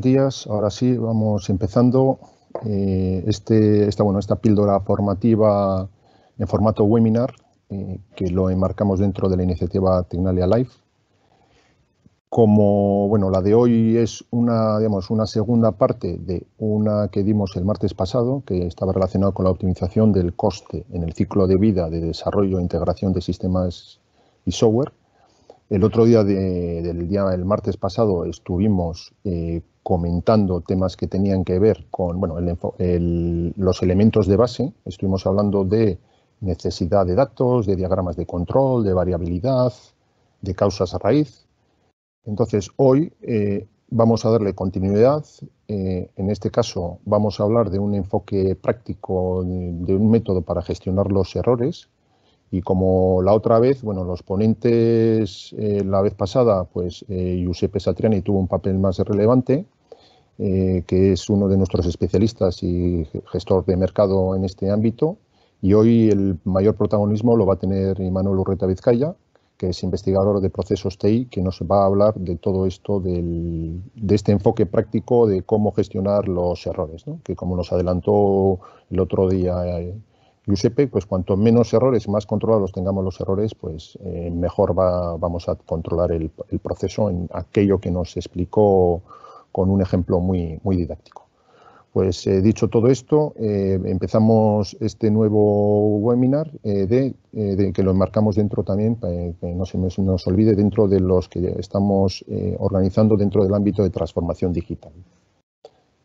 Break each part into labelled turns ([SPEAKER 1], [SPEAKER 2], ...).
[SPEAKER 1] buenos días. Ahora sí, vamos empezando eh, este, esta, bueno, esta píldora formativa en formato webinar eh, que lo enmarcamos dentro de la iniciativa Tecnalia Live. Como bueno, la de hoy es una, digamos, una segunda parte de una que dimos el martes pasado, que estaba relacionada con la optimización del coste en el ciclo de vida de desarrollo e integración de sistemas y software. El otro día, el del día martes pasado, estuvimos eh, comentando temas que tenían que ver con los elementos de base. Estuvimos hablando de necesidad de datos, de diagramas de control, de variabilidad, de causas a raíz. Entonces, hoy eh, vamos a darle continuidad. Eh, en este caso, vamos a hablar de un enfoque práctico, de un método para gestionar los errores y como la otra vez, bueno, los ponentes eh, la vez pasada, pues eh, Giuseppe Satriani tuvo un papel más relevante, eh, que es uno de nuestros especialistas y gestor de mercado en este ámbito. Y hoy el mayor protagonismo lo va a tener Manuel Urreta Vizcaya, que es investigador de procesos TI, que nos va a hablar de todo esto, de este enfoque práctico de cómo gestionar los errores, que como nos adelantó el otro día Giuseppe, pues cuanto menos errores, más controlados tengamos los errores, pues eh, mejor vamos a controlar el, proceso en aquello que nos explicó con un ejemplo muy, muy didáctico. Pues eh, dicho todo esto, eh, empezamos este nuevo webinar de, que lo enmarcamos dentro también, que no se nos olvide, dentro de los que estamos organizando dentro del ámbito de transformación digital.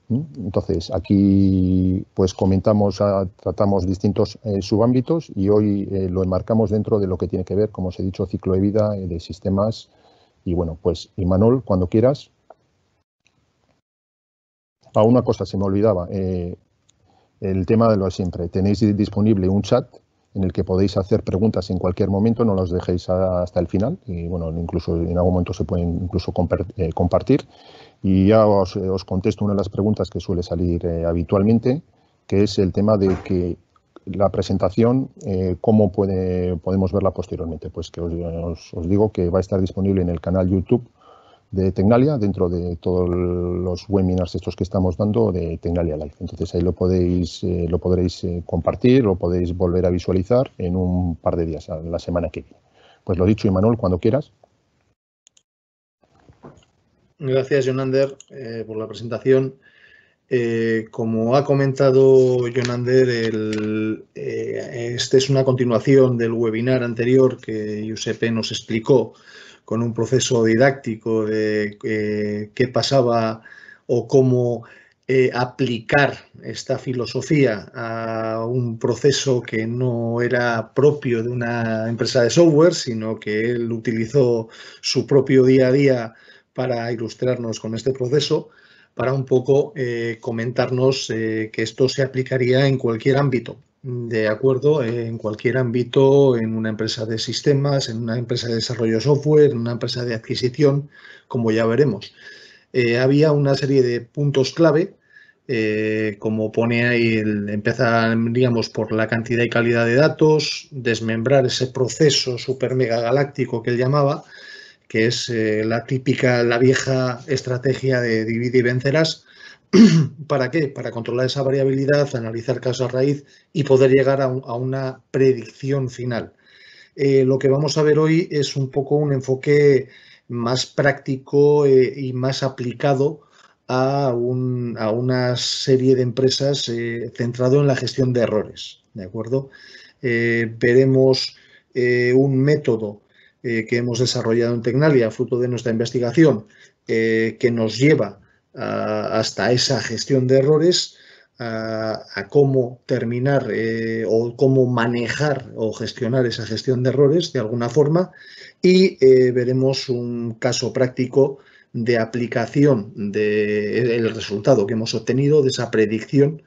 [SPEAKER 1] ¿Mm? Entonces, aquí pues comentamos, ah, tratamos distintos eh, subámbitos y hoy eh, lo enmarcamos dentro de lo que tiene que ver, como os he dicho, ciclo de vida eh, de sistemas. Y bueno, pues Imanol, cuando quieras. A ah, una cosa se me olvidaba, el tema de lo de siempre. Tenéis disponible un chat en el que podéis hacer preguntas en cualquier momento, no los dejéis hasta el final y bueno, incluso en algún momento se pueden incluso compartir y ya eh, os, contesto una de las preguntas que suele salir eh, habitualmente, que es el tema de que la presentación, eh, ¿cómo puede, podemos verla posteriormente? Pues que os, digo que va a estar disponible en el canal YouTube de Tecnalia, dentro de todos los webinars estos que estamos dando de Tecnalia Live. Entonces ahí lo, podéis, eh, lo podréis compartir, lo podéis volver a visualizar en un par de días, la semana que viene. Pues lo dicho, Imanol, cuando quieras.
[SPEAKER 2] Gracias, Jonander, eh, por la presentación. Eh, como ha comentado Jonander, el, eh, este es una continuación del webinar anterior que Giuseppe nos explicó con un proceso didáctico de qué pasaba o cómo aplicar esta filosofía a un proceso que no era propio de una empresa de software, sino que él utilizó su propio día a día para ilustrarnos con este proceso, para un poco eh, comentarnos eh, que esto se aplicaría en cualquier ámbito, de acuerdo, en cualquier ámbito, en una empresa de sistemas, en una empresa de desarrollo de software, en una empresa de adquisición, como ya veremos. Eh, había una serie de puntos clave, como pone ahí, el, empezaríamos por la cantidad y calidad de datos, desmembrar ese proceso super mega galáctico que él llamaba, que es eh, la típica, la vieja estrategia de divide y vencerás. ¿Para qué? Para controlar esa variabilidad, analizar caso a raíz y poder llegar a, una predicción final. Eh, lo que vamos a ver hoy es un poco un enfoque más práctico eh, y más aplicado a, a, una serie de empresas centrado en la gestión de errores. ¿De acuerdo? veremos un método eh, que hemos desarrollado en Tecnalia, fruto de nuestra investigación, eh, que nos lleva hasta esa gestión de errores, a, cómo terminar eh, o cómo manejar o gestionar esa gestión de errores de alguna forma y veremos un caso práctico de aplicación del el resultado que hemos obtenido de esa predicción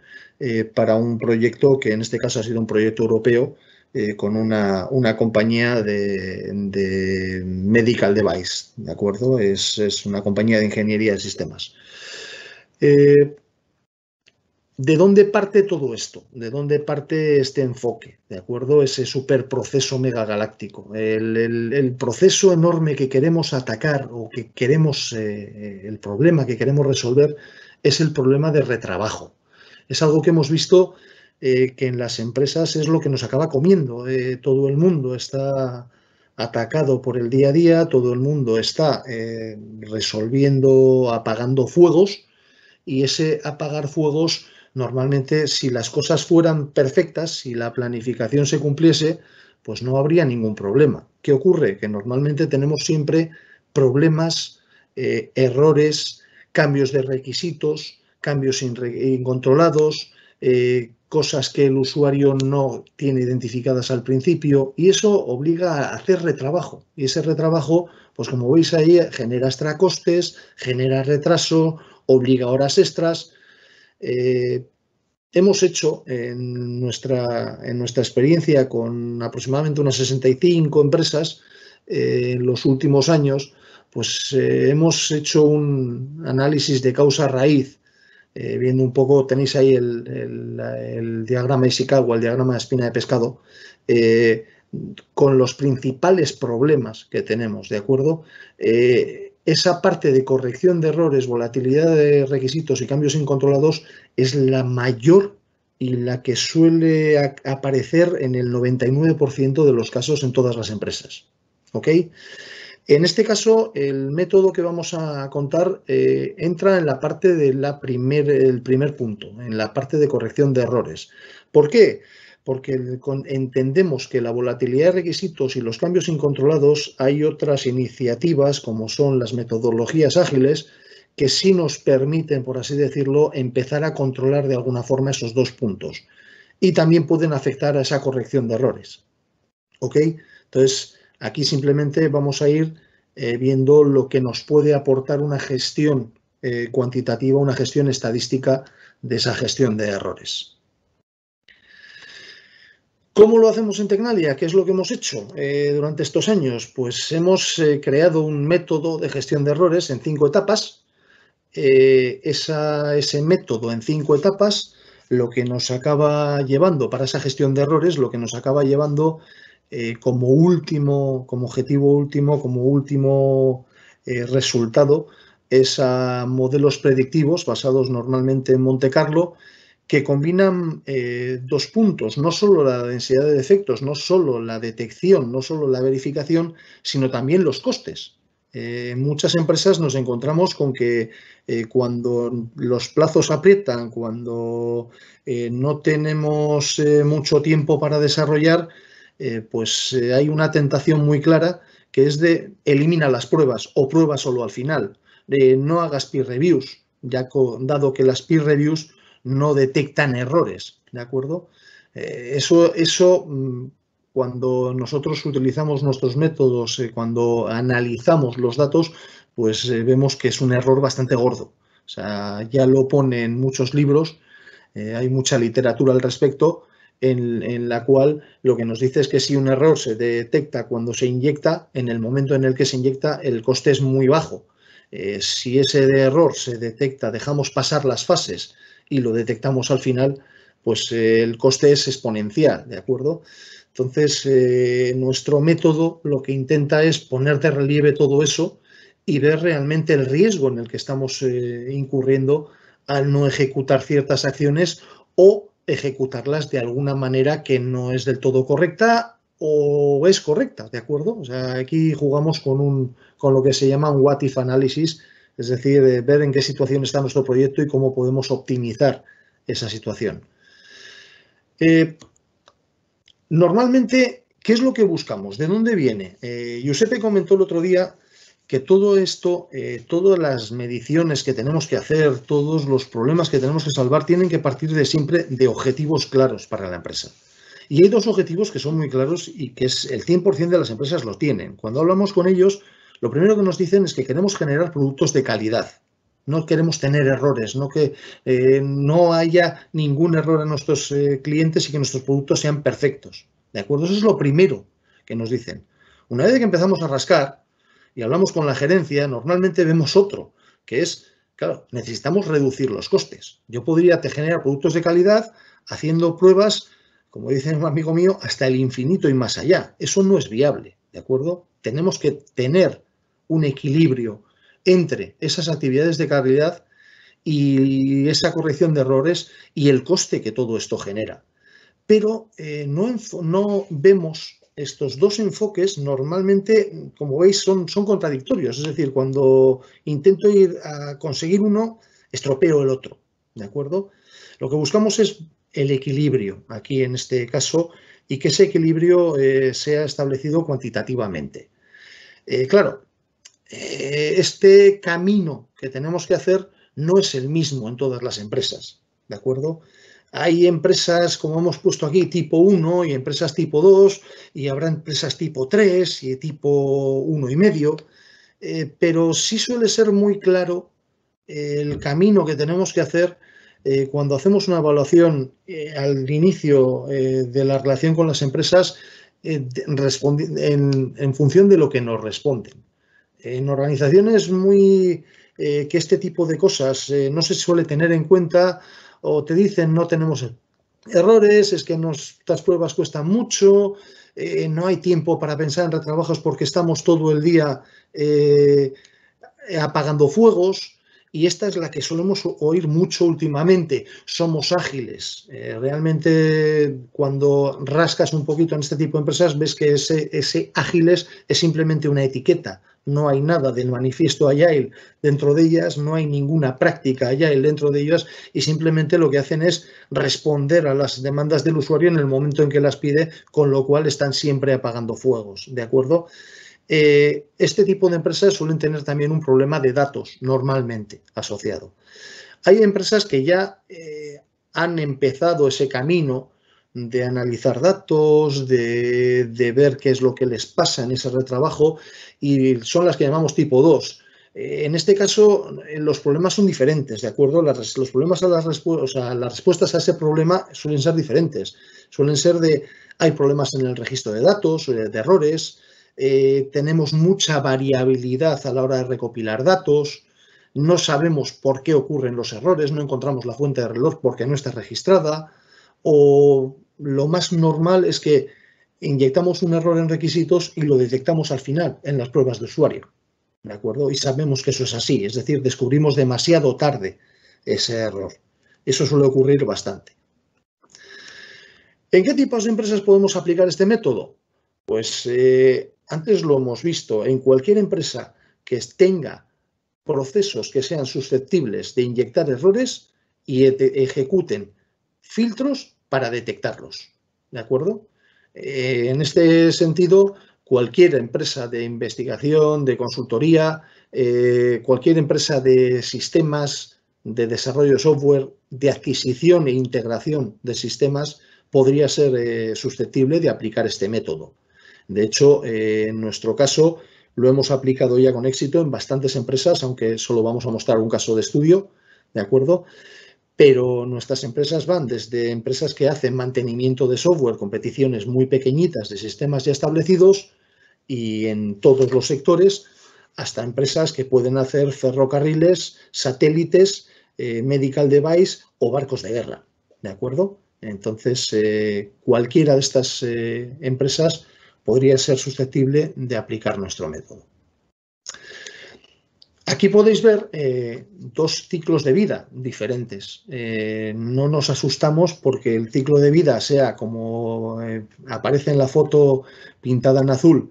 [SPEAKER 2] para un proyecto que en este caso ha sido un proyecto europeo eh, con una, compañía de, medical device, ¿de acuerdo? Es, una compañía de ingeniería de sistemas. Eh, ¿De dónde parte todo esto? ¿De dónde parte este enfoque? ¿De acuerdo? Ese superproceso megagaláctico. El, el, el proceso enorme que queremos atacar o que queremos, eh, el problema que queremos resolver es el problema de retrabajo. Es algo que hemos visto eh, que en las empresas es lo que nos acaba comiendo. Eh, todo el mundo está atacado por el día a día, todo el mundo está eh, resolviendo, apagando fuegos y ese apagar fuegos normalmente si las cosas fueran perfectas, si la planificación se cumpliese, pues no habría ningún problema. ¿Qué ocurre? Que normalmente tenemos siempre problemas, errores, cambios de requisitos, cambios incontrolados, eh, cosas que el usuario no tiene identificadas al principio y eso obliga a hacer retrabajo. Y ese retrabajo, pues como veis ahí, genera costes genera retraso, obliga horas extras. Eh, hemos hecho en nuestra, en nuestra experiencia con aproximadamente unas 65 empresas eh, en los últimos años, pues eh, hemos hecho un análisis de causa raíz eh, viendo un poco, tenéis ahí el, diagrama de Ishikawa, el diagrama de espina de pescado, eh, con los principales problemas que tenemos, ¿de acuerdo? Eh, esa parte de corrección de errores, volatilidad de requisitos y cambios incontrolados es la mayor y la que suele aparecer en el 99% de los casos en todas las empresas. ¿Ok? En este caso, el método que vamos a contar eh, entra en la parte del primer, primer punto, en la parte de corrección de errores. ¿Por qué? porque entendemos que la volatilidad de requisitos y los cambios incontrolados hay otras iniciativas como son las metodologías ágiles que sí nos permiten, por así decirlo, empezar a controlar de alguna forma esos dos puntos y también pueden afectar a esa corrección de errores. ¿Ok? Entonces, Aquí simplemente vamos a ir eh, viendo lo que nos puede aportar una gestión eh, cuantitativa, una gestión estadística de esa gestión de errores. ¿Cómo lo hacemos en Tecnalia? ¿Qué es lo que hemos hecho eh, durante estos años? Pues hemos creado un método de gestión de errores en cinco etapas. Esa, ese método en cinco etapas lo que nos acaba llevando para esa gestión de errores, lo que nos acaba llevando eh, como último, como objetivo último, como último eh, resultado, es a modelos predictivos basados normalmente en Monte Carlo que combinan eh, dos puntos, no solo la densidad de defectos, no solo la detección, no solo la verificación, sino también los costes. En muchas empresas nos encontramos con que cuando los plazos aprietan, cuando no tenemos mucho tiempo para desarrollar, eh, pues eh, hay una tentación muy clara que es de elimina las pruebas o prueba solo al final. de no hagas peer reviews, ya dado que las peer reviews no detectan errores, ¿de acuerdo? Eh, eso, mm, cuando nosotros utilizamos nuestros métodos, cuando analizamos los datos, pues vemos que es un error bastante gordo. O sea, ya lo ponen muchos libros, hay mucha literatura al respecto en, la cual lo que nos dice es que si un error se detecta cuando se inyecta, en el momento en el que se inyecta el coste es muy bajo. Eh, si ese error se detecta, dejamos pasar las fases y lo detectamos al final, pues eh, el coste es exponencial, ¿de acuerdo? Entonces, eh, nuestro método lo que intenta es poner de relieve todo eso y ver realmente el riesgo en el que estamos incurriendo al no ejecutar ciertas acciones o ejecutarlas de alguna manera que no es del todo correcta o es correcta, ¿de acuerdo? O sea, aquí jugamos con, un, con lo que se llama un what if analysis, es decir, ver en qué situación está nuestro proyecto y cómo podemos optimizar esa situación. Eh, normalmente, ¿qué es lo que buscamos? ¿De dónde viene? Eh, Giuseppe comentó el otro día que todo esto, eh, todas las mediciones que tenemos que hacer, todos los problemas que tenemos que salvar, tienen que partir de siempre de objetivos claros para la empresa. Y hay dos objetivos que son muy claros y que es el 100% de las empresas lo tienen. Cuando hablamos con ellos, lo primero que nos dicen es que queremos generar productos de calidad. No queremos tener errores, no que eh, no haya ningún error en nuestros eh, clientes y que nuestros productos sean perfectos. ¿De acuerdo? Eso es lo primero que nos dicen. Una vez que empezamos a rascar, y hablamos con la gerencia, normalmente vemos otro, que es, claro, necesitamos reducir los costes. Yo podría generar productos de calidad haciendo pruebas, como dice un amigo mío, hasta el infinito y más allá. Eso no es viable, ¿de acuerdo? Tenemos que tener un equilibrio entre esas actividades de calidad y esa corrección de errores y el coste que todo esto genera. Pero eh, no, no vemos estos dos enfoques normalmente, como veis, son, contradictorios. Es decir, cuando intento ir a conseguir uno, estropeo el otro. ¿De acuerdo? Lo que buscamos es el equilibrio, aquí en este caso, y que ese equilibrio eh, sea establecido cuantitativamente. Eh, claro, eh, este camino que tenemos que hacer no es el mismo en todas las empresas, ¿de acuerdo? Hay empresas, como hemos puesto aquí, tipo 1 y empresas tipo 2, y habrá empresas tipo 3 y tipo 1 y medio, eh, pero sí suele ser muy claro eh, el camino que tenemos que hacer eh, cuando hacemos una evaluación al inicio de la relación con las empresas en, en, función de lo que nos responden. En organizaciones muy que este tipo de cosas no se suele tener en cuenta, o te dicen no tenemos er-". errores, es que nuestras pruebas cuestan mucho, eh, no hay tiempo para pensar en retrabajos porque estamos todo el día eh, apagando fuegos y esta es la que solemos oír mucho últimamente, somos ágiles. Eh, realmente cuando rascas un poquito en este tipo de empresas ves que ese, ese ágiles es simplemente una etiqueta, no hay nada del manifiesto Agile dentro de ellas, no hay ninguna práctica Agile dentro de ellas y simplemente lo que hacen es responder a las demandas del usuario en el momento en que las pide, con lo cual están siempre apagando fuegos, ¿de acuerdo? Eh, este tipo de empresas suelen tener también un problema de datos normalmente asociado. Hay empresas que ya eh, han empezado ese camino de analizar datos, de, ver qué es lo que les pasa en ese retrabajo y son las que llamamos tipo 2. Eh, en este caso, los problemas son diferentes, ¿de acuerdo? los problemas a las, o sea, las respuestas a ese problema suelen ser diferentes. Suelen ser de, hay problemas en el registro de datos, de errores, eh, tenemos mucha variabilidad a la hora de recopilar datos, no sabemos por qué ocurren los errores, no encontramos la fuente de reloj porque no está registrada, o lo más normal es que inyectamos un error en requisitos y lo detectamos al final en las pruebas de usuario. ¿De acuerdo? Y sabemos que eso es así, es decir, descubrimos demasiado tarde ese error. Eso suele ocurrir bastante. ¿En qué tipos de empresas podemos aplicar este método? Pues eh, antes lo hemos visto, en cualquier empresa que tenga procesos que sean susceptibles de inyectar errores y ejecuten filtros para detectarlos. ¿De acuerdo? Eh, en este sentido, cualquier empresa de investigación, de consultoría, eh, cualquier empresa de sistemas, de desarrollo de software, de adquisición e integración de sistemas, podría ser eh, susceptible de aplicar este método. De hecho, eh, en nuestro caso lo hemos aplicado ya con éxito en bastantes empresas, aunque solo vamos a mostrar un caso de estudio, ¿de acuerdo? Pero nuestras empresas van desde empresas que hacen mantenimiento de software, competiciones muy pequeñitas de sistemas ya establecidos y en todos los sectores, hasta empresas que pueden hacer ferrocarriles, satélites, eh, medical device o barcos de guerra, ¿de acuerdo? Entonces, eh, cualquiera de estas empresas podría ser susceptible de aplicar nuestro método. Aquí podéis ver eh, dos ciclos de vida diferentes. Eh, no nos asustamos porque el ciclo de vida sea como eh, aparece en la foto pintada en azul,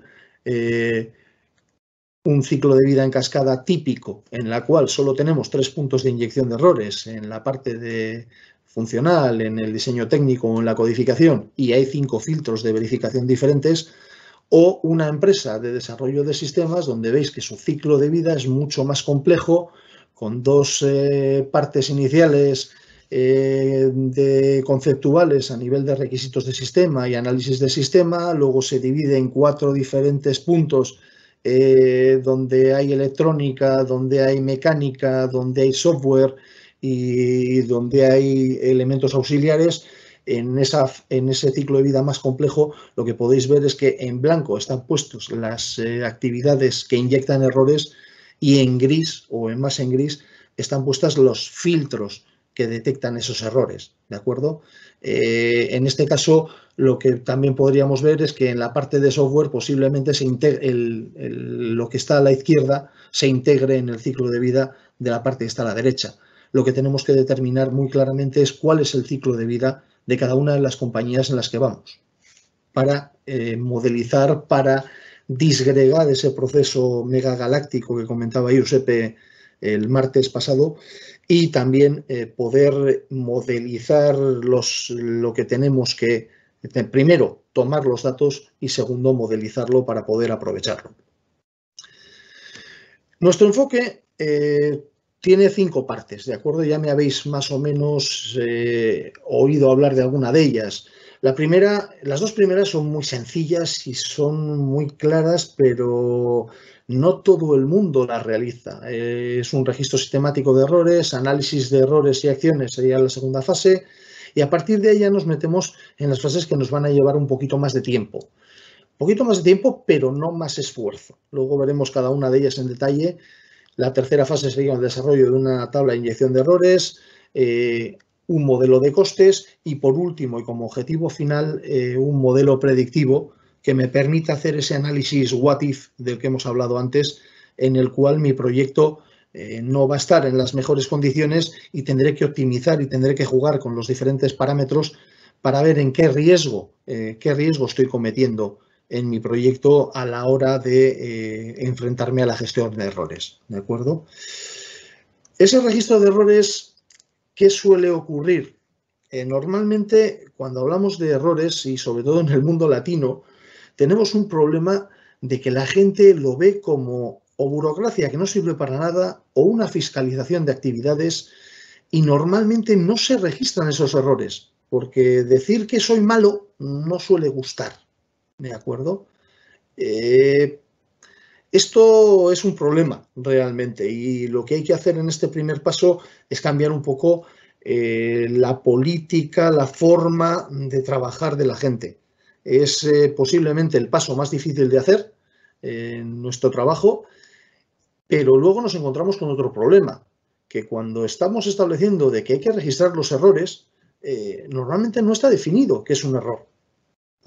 [SPEAKER 2] un ciclo de vida en cascada típico en la cual solo tenemos tres puntos de inyección de errores en la parte de funcional, en el diseño técnico o en la codificación y hay cinco filtros de verificación diferentes, o una empresa de desarrollo de sistemas donde veis que su ciclo de vida es mucho más complejo, con dos eh, partes iniciales eh, de conceptuales a nivel de requisitos de sistema y análisis de sistema, luego se divide en cuatro diferentes puntos eh, donde hay electrónica, donde hay mecánica, donde hay software y donde hay elementos auxiliares en, ese ciclo de vida más complejo, lo que podéis ver es que en blanco están puestos las eh, actividades que inyectan errores y en gris o en más en gris están puestas los filtros que detectan esos errores, ¿de acuerdo? Eh, en este caso, lo que también podríamos ver es que en la parte de software posiblemente se lo que está a la izquierda se integre en el ciclo de vida de la parte que está a la derecha. Lo que tenemos que determinar muy claramente es cuál es el ciclo de vida de cada una de las compañías en las que vamos, para eh, modelizar, para disgregar ese proceso megagaláctico que comentaba Giuseppe eh, el martes pasado y también eh, poder modelizar los, lo que tenemos que, primero, tomar los datos y segundo, modelizarlo para poder aprovecharlo. Nuestro enfoque tiene cinco partes, ¿de acuerdo? Ya me habéis más o menos eh, oído hablar de alguna de ellas. La primera, las dos primeras son muy sencillas y son muy claras, pero no todo el mundo las realiza. Eh, es un registro sistemático de errores, análisis de errores y acciones sería la segunda fase, y a partir de ahí ya nos metemos en las fases que nos van a llevar un poquito más de tiempo. Un poquito más de tiempo, pero no más esfuerzo. Luego veremos cada una de ellas en detalle la tercera fase sería el desarrollo de una tabla de inyección de errores, eh, un modelo de costes y, por último, y como objetivo final, eh, un modelo predictivo que me permita hacer ese análisis what if del que hemos hablado antes, en el cual mi proyecto eh, no va a estar en las mejores condiciones y tendré que optimizar y tendré que jugar con los diferentes parámetros para ver en qué riesgo, qué riesgo estoy cometiendo en mi proyecto a la hora de eh, enfrentarme a la gestión de errores. ¿De acuerdo? Ese registro de errores, ¿qué suele ocurrir? Eh, normalmente, cuando hablamos de errores, y sobre todo en el mundo latino, tenemos un problema de que la gente lo ve como o burocracia que no sirve para nada o una fiscalización de actividades y normalmente no se registran esos errores, porque decir que soy malo no suele gustar. ¿de acuerdo? Eh, esto es un problema realmente y lo que hay que hacer en este primer paso es cambiar un poco eh, la política, la forma de trabajar de la gente. Es eh, posiblemente el paso más difícil de hacer en nuestro trabajo, pero luego nos encontramos con otro problema, que cuando estamos estableciendo de que hay que registrar los errores, normalmente no está definido que es un error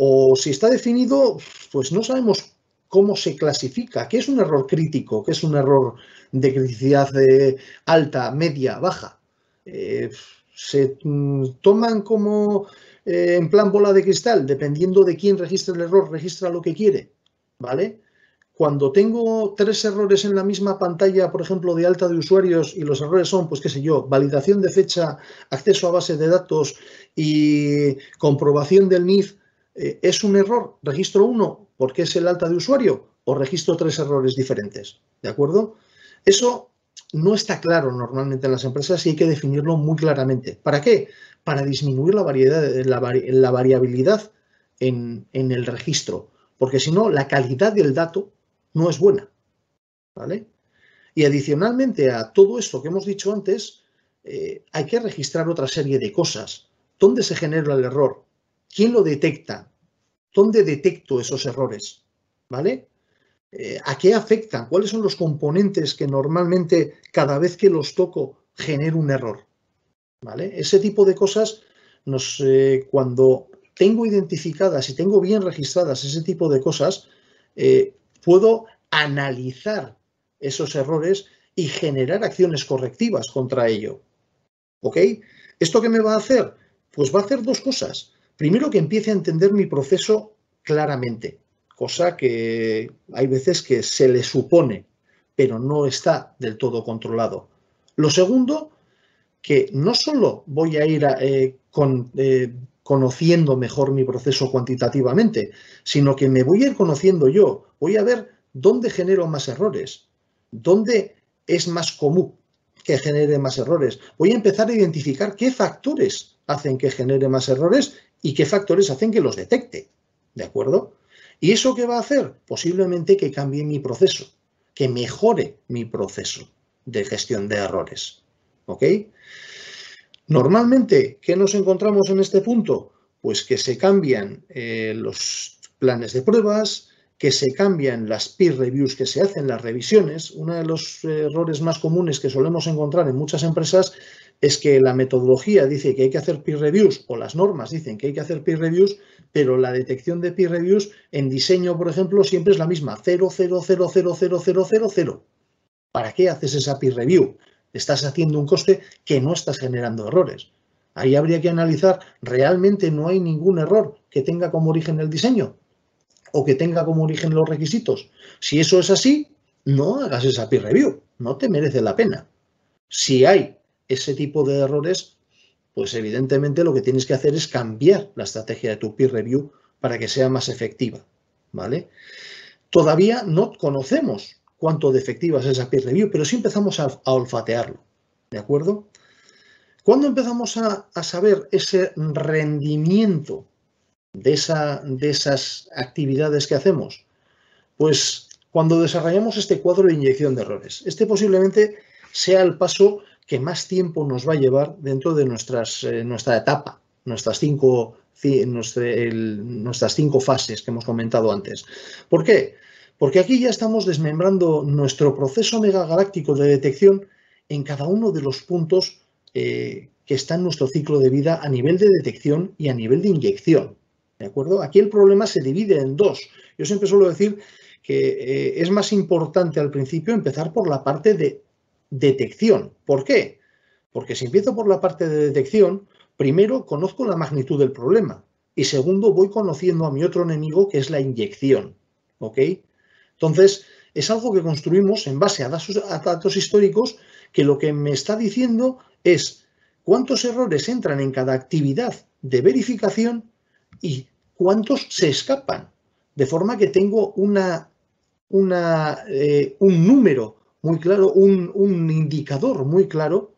[SPEAKER 2] o si está definido, pues no sabemos cómo se clasifica, qué es un error crítico, qué es un error de criticidad eh, alta, media, baja. Eh, se mm, toman como eh, en plan bola de cristal, dependiendo de quién registra el error, registra lo que quiere, ¿vale? Cuando tengo tres errores en la misma pantalla, por ejemplo, de alta de usuarios, y los errores son, pues qué sé yo, validación de fecha, acceso a base de datos y comprobación del NIF, eh, ¿Es un error registro uno porque es el alta de usuario o registro tres errores diferentes? ¿De acuerdo? Eso no está claro normalmente en las empresas y hay que definirlo muy claramente. ¿Para qué? Para disminuir la, variedad, variabilidad en, el registro, porque si no, la calidad del dato no es buena. ¿vale? Y adicionalmente a todo esto que hemos dicho antes, eh, hay que registrar otra serie de cosas. ¿Dónde se genera el error? ¿Quién lo detecta? ¿Dónde detecto esos errores? ¿Vale? Eh, ¿A qué afectan? ¿Cuáles son los componentes que normalmente cada vez que los toco genero un error? ¿Vale? Ese tipo de cosas, eh, cuando tengo identificadas y tengo bien registradas ese tipo de cosas, eh, puedo analizar esos errores y generar acciones correctivas contra ello. ¿Ok? ¿Esto qué me va a hacer? Pues va a hacer dos cosas. Primero que empiece a entender mi proceso claramente, cosa que hay veces que se le supone, pero no está del todo controlado. Lo segundo, que no solo voy a ir eh, eh, conociendo mejor mi proceso cuantitativamente, sino que me voy a ir conociendo yo, voy a ver dónde genero más errores, dónde es más común que genere más errores. Voy a empezar a identificar qué factores hacen que genere más errores y qué factores hacen que los detecte. ¿De acuerdo? ¿Y eso qué va a hacer? Posiblemente que cambie mi proceso, que mejore mi proceso de gestión de errores. ¿Ok? Normalmente, ¿qué nos encontramos en este punto? Pues que se cambian eh, los planes de pruebas, que se cambian las peer reviews que se hacen, las revisiones. Uno de los errores más comunes que solemos encontrar en muchas empresas es que la metodología dice que hay que hacer peer reviews o las normas dicen que hay que hacer peer reviews, pero la detección de peer reviews en diseño, por ejemplo, siempre es la misma, 00000000. ¿Para qué haces esa peer review? Estás haciendo un coste que no estás generando errores. Ahí habría que analizar, ¿realmente no hay ningún error que tenga como origen el diseño? ¿O que tenga como origen los requisitos? Si eso es así, no hagas esa peer review, no te merece la pena. Si hay ese tipo de errores, pues evidentemente lo que tienes que hacer es cambiar la estrategia de tu peer review para que sea más efectiva, ¿vale? Todavía no conocemos cuánto de efectiva es esa peer review, pero sí empezamos a, olfatearlo, ¿de acuerdo? ¿Cuándo empezamos a, saber ese rendimiento de, esa, de esas actividades que hacemos? Pues cuando desarrollamos este cuadro de inyección de errores. Este posiblemente sea el paso que más tiempo nos va a llevar dentro de nuestras, eh, nuestra etapa, nuestras cinco, nuestras cinco fases que hemos comentado antes. ¿Por qué? Porque aquí ya estamos desmembrando nuestro proceso megagaláctico de detección en cada uno de los puntos eh, que está en nuestro ciclo de vida a nivel de detección y a nivel de inyección. ¿De acuerdo? Aquí el problema se divide en dos. Yo siempre suelo decir que eh, es más importante al principio empezar por la parte de detección. ¿Por qué? Porque si empiezo por la parte de detección, primero conozco la magnitud del problema y segundo voy conociendo a mi otro enemigo que es la inyección. ¿Ok? Entonces, es algo que construimos en base a datos, históricos que lo que me está diciendo es cuántos errores entran en cada actividad de verificación y cuántos se escapan. De forma que tengo eh, un número muy claro, un, indicador muy claro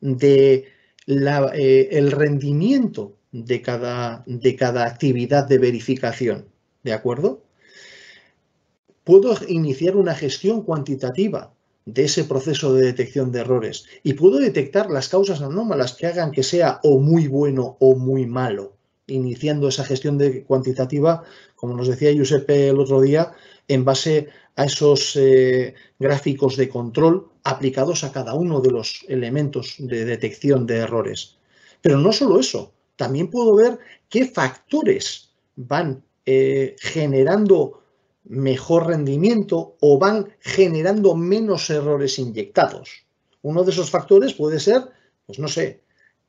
[SPEAKER 2] de eh, el rendimiento de cada, de cada actividad de verificación. ¿De acuerdo? Puedo iniciar una gestión cuantitativa de ese proceso de detección de errores y puedo detectar las causas anómalas que hagan que sea o muy bueno o muy malo, iniciando esa gestión de cuantitativa, como nos decía Giuseppe el otro día, en base a esos eh, gráficos de control aplicados a cada uno de los elementos de detección de errores. Pero no solo eso, también puedo ver qué factores van eh, generando mejor rendimiento o van generando menos errores inyectados. Uno de esos factores puede ser, pues no sé,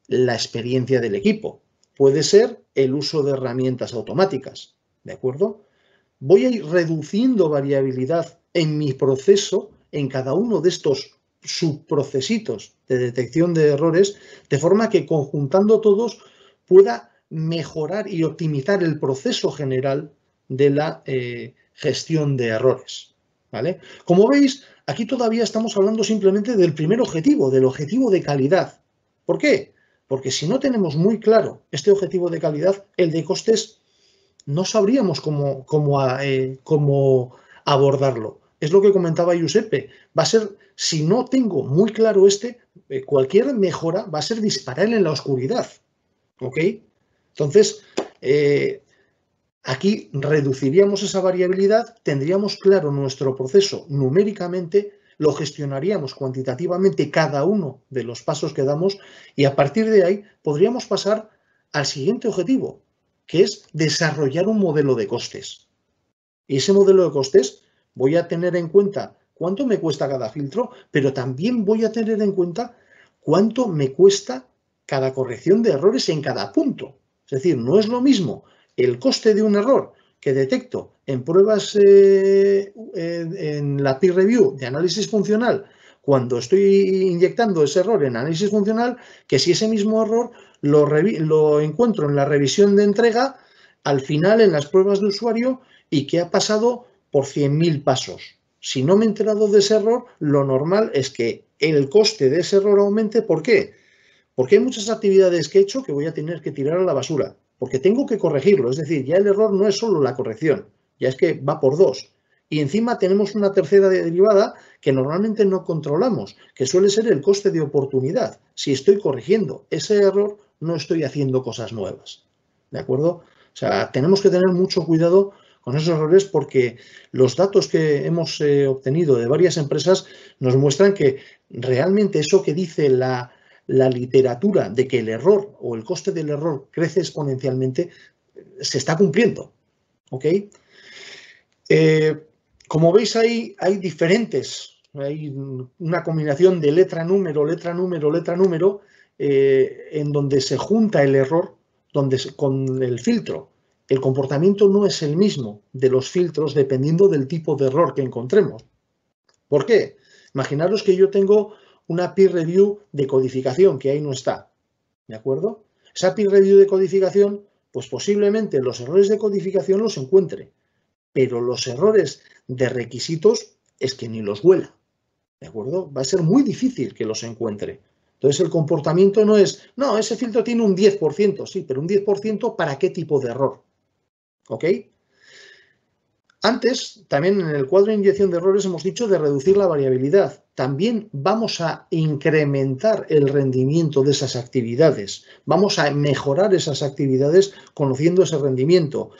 [SPEAKER 2] la experiencia del equipo, puede ser el uso de herramientas automáticas, ¿de acuerdo? voy a ir reduciendo variabilidad en mi proceso, en cada uno de estos subprocesitos de detección de errores, de forma que conjuntando todos pueda mejorar y optimizar el proceso general de la eh, gestión de errores. ¿vale? Como veis, aquí todavía estamos hablando simplemente del primer objetivo, del objetivo de calidad. ¿Por qué? Porque si no tenemos muy claro este objetivo de calidad, el de costes no sabríamos cómo, cómo, eh, cómo abordarlo. Es lo que comentaba Giuseppe. Va a ser, si no tengo muy claro este, eh, cualquier mejora va a ser disparar en la oscuridad. ¿Ok? Entonces, eh, aquí reduciríamos esa variabilidad, tendríamos claro nuestro proceso numéricamente, lo gestionaríamos cuantitativamente cada uno de los pasos que damos y a partir de ahí podríamos pasar al siguiente objetivo, que es desarrollar un modelo de costes. Y ese modelo de costes voy a tener en cuenta cuánto me cuesta cada filtro, pero también voy a tener en cuenta cuánto me cuesta cada corrección de errores en cada punto. Es decir, no es lo mismo el coste de un error que detecto en pruebas eh, eh, en la peer review de análisis funcional cuando estoy inyectando ese error en análisis funcional, que si ese mismo error lo, encuentro en la revisión de entrega, al final en las pruebas de usuario y que ha pasado por 100.000 pasos. Si no me he enterado de ese error, lo normal es que el coste de ese error aumente. ¿Por qué? Porque hay muchas actividades que he hecho que voy a tener que tirar a la basura, porque tengo que corregirlo. Es decir, ya el error no es solo la corrección, ya es que va por dos y encima tenemos una tercera derivada que normalmente no controlamos, que suele ser el coste de oportunidad. Si estoy corrigiendo ese error, no estoy haciendo cosas nuevas. ¿De acuerdo? O sea, tenemos que tener mucho cuidado con esos errores porque los datos que hemos eh, obtenido de varias empresas nos muestran que realmente eso que dice la, literatura de que el error o el coste del error crece exponencialmente se está cumpliendo. ¿Ok? Eh, como veis ahí hay diferentes, hay una combinación de letra, número, letra, número, letra, número, eh, en donde se junta el error donde, con el filtro. El comportamiento no es el mismo de los filtros dependiendo del tipo de error que encontremos. ¿Por qué? Imaginaros que yo tengo una peer review de codificación que ahí no está. ¿De acuerdo? Esa peer review de codificación, pues posiblemente los errores de codificación los encuentre pero los errores de requisitos es que ni los vuela. ¿De acuerdo? Va a ser muy difícil que los encuentre. Entonces el comportamiento no es, no, ese filtro tiene un 10%, sí, pero un 10% para qué tipo de error. ¿Ok? Antes, también en el cuadro de inyección de errores hemos dicho de reducir la variabilidad. También vamos a incrementar el rendimiento de esas actividades. Vamos a mejorar esas actividades conociendo ese rendimiento.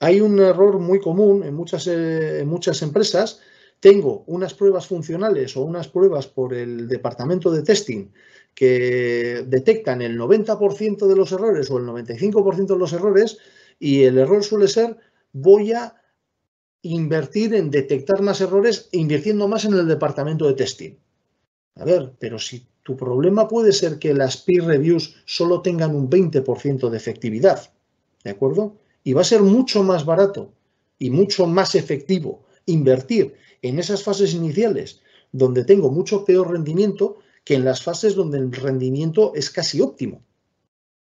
[SPEAKER 2] Hay un error muy común en muchas, eh, muchas empresas. Tengo unas pruebas funcionales o unas pruebas por el departamento de testing que detectan el 90% de los errores o el 95% de los errores y el error suele ser voy a invertir en detectar más errores invirtiendo más en el departamento de testing. A ver, pero si tu problema puede ser que las peer reviews solo tengan un 20% de efectividad, ¿de acuerdo? Y va a ser mucho más barato y mucho más efectivo invertir en esas fases iniciales donde tengo mucho peor rendimiento que en las fases donde el rendimiento es casi óptimo.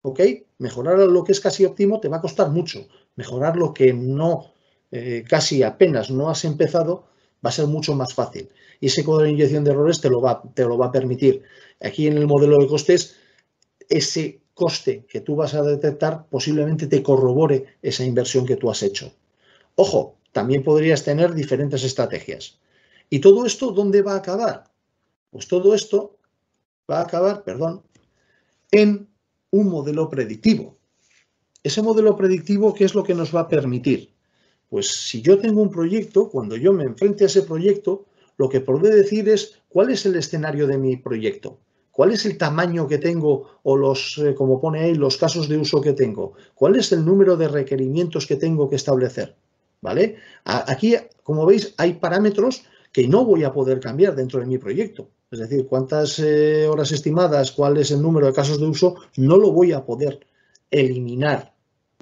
[SPEAKER 2] ¿Ok? Mejorar lo que es casi óptimo te va a costar mucho. Mejorar lo que no, eh, casi apenas no has empezado, va a ser mucho más fácil. Y ese código de inyección de errores te lo va, te lo va a permitir. Aquí en el modelo de costes, ese coste que tú vas a detectar posiblemente te corrobore esa inversión que tú has hecho. Ojo, también podrías tener diferentes estrategias. ¿Y todo esto dónde va a acabar? Pues todo esto va a acabar, perdón, en un modelo predictivo. Ese modelo predictivo, ¿qué es lo que nos va a permitir? Pues si yo tengo un proyecto, cuando yo me enfrente a ese proyecto, lo que podré decir es cuál es el escenario de mi proyecto. ¿Cuál es el tamaño que tengo o los, eh, como pone ahí, los casos de uso que tengo? ¿Cuál es el número de requerimientos que tengo que establecer? ¿Vale? Aquí, como veis, hay parámetros que no voy a poder cambiar dentro de mi proyecto. Es decir, cuántas eh, horas estimadas, cuál es el número de casos de uso, no lo voy a poder eliminar,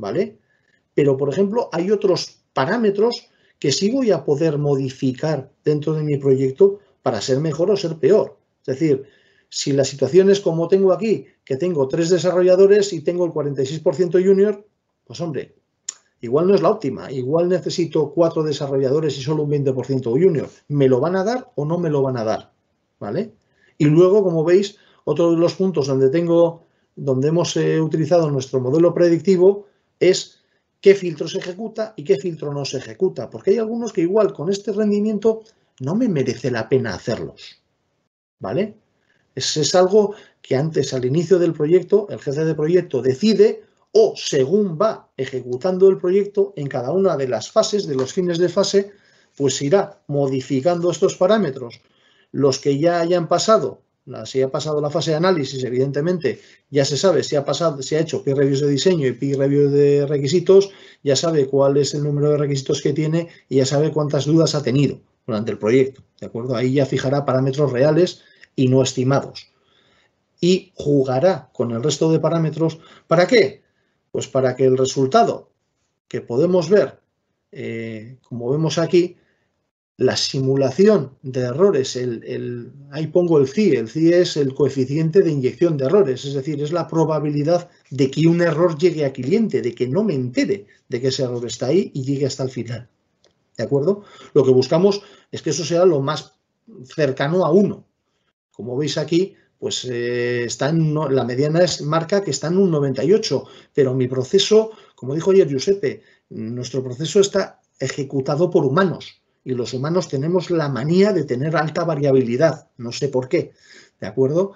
[SPEAKER 2] ¿vale? Pero, por ejemplo, hay otros parámetros que sí voy a poder modificar dentro de mi proyecto para ser mejor o ser peor. Es decir, si la situación es como tengo aquí, que tengo tres desarrolladores y tengo el 46% junior, pues hombre, igual no es la óptima, igual necesito cuatro desarrolladores y solo un 20% junior. ¿Me lo van a dar o no me lo van a dar? ¿Vale? Y luego, como veis, otro de los puntos donde tengo, donde hemos eh, utilizado nuestro modelo predictivo es qué filtro se ejecuta y qué filtro no se ejecuta, porque hay algunos que igual con este rendimiento no me merece la pena hacerlos. ¿Vale? Es, es algo que antes, al inicio del proyecto, el jefe de proyecto decide o según va ejecutando el proyecto en cada una de las fases, de los fines de fase, pues irá modificando estos parámetros. Los que ya hayan pasado, si ha pasado la fase de análisis, evidentemente ya se sabe si ha, pasado, si ha hecho peer reviews de diseño y peer reviews de requisitos, ya sabe cuál es el número de requisitos que tiene y ya sabe cuántas dudas ha tenido durante el proyecto. ¿De acuerdo? Ahí ya fijará parámetros reales y no estimados. Y jugará con el resto de parámetros. ¿Para qué? Pues para que el resultado que podemos ver, eh, como vemos aquí, la simulación de errores, el, el, ahí pongo el CI, el CI es el coeficiente de inyección de errores, es decir, es la probabilidad de que un error llegue a cliente, de que no me entere de que ese error está ahí y llegue hasta el final. ¿De acuerdo? Lo que buscamos es que eso sea lo más cercano a uno. Como veis aquí, pues eh, está la mediana es, marca que está en un 98, pero mi proceso, como dijo ayer Giuseppe, nuestro proceso está ejecutado por humanos y los humanos tenemos la manía de tener alta variabilidad, no sé por qué, ¿de acuerdo?